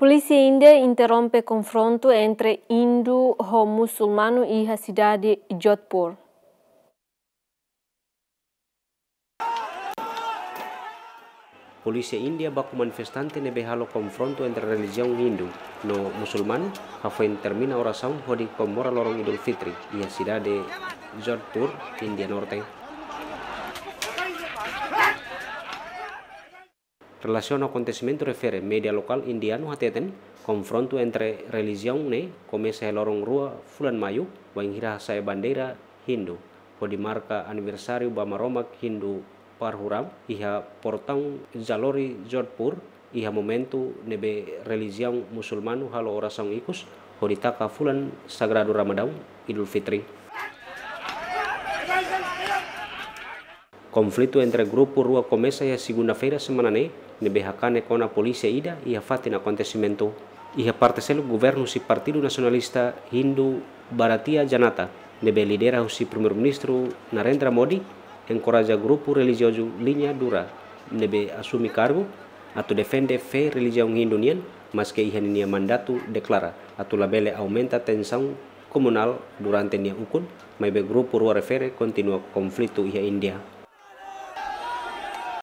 Polícia india interrompe confronto entre hindu-muçulmano e a cidade de Jodhpur. Polícia india en manifestante nebe confronto entre religião hindu no muçulmano, hafen termina oração hodi comemora lorong Idul Fitri e a cidade de Jodhpur, Índia Norte. relazione acontecimento refere media lokal indiano hateten confronto entre religione ne a lorong rua fulan mayu wangira saya bandera hindu ho di marca aniversario bama romak hindu parhuram iha portang jalori jodpur iha momento nebe religião musulmanu halo oração ikus ho taka fulan sagrado ramadão idul fitri Konflitu entre gruppo rua komesa ya segunda-feira semana ne, ne kona polisi ida ia fatin akontesimento. e parte selu governo si partido nasionalista hindu Baratia Janata nebe lidera si primeiro-ministro Narendra Modi encoraja grupo religioso linha dura nebe asumi cargo atu defende fe religião hindu nian mas que mandatu mandatu deklara, atau labele aumenta tensão komunal durante nia ukun maibe grupo rua refere kontinua konflitu ia India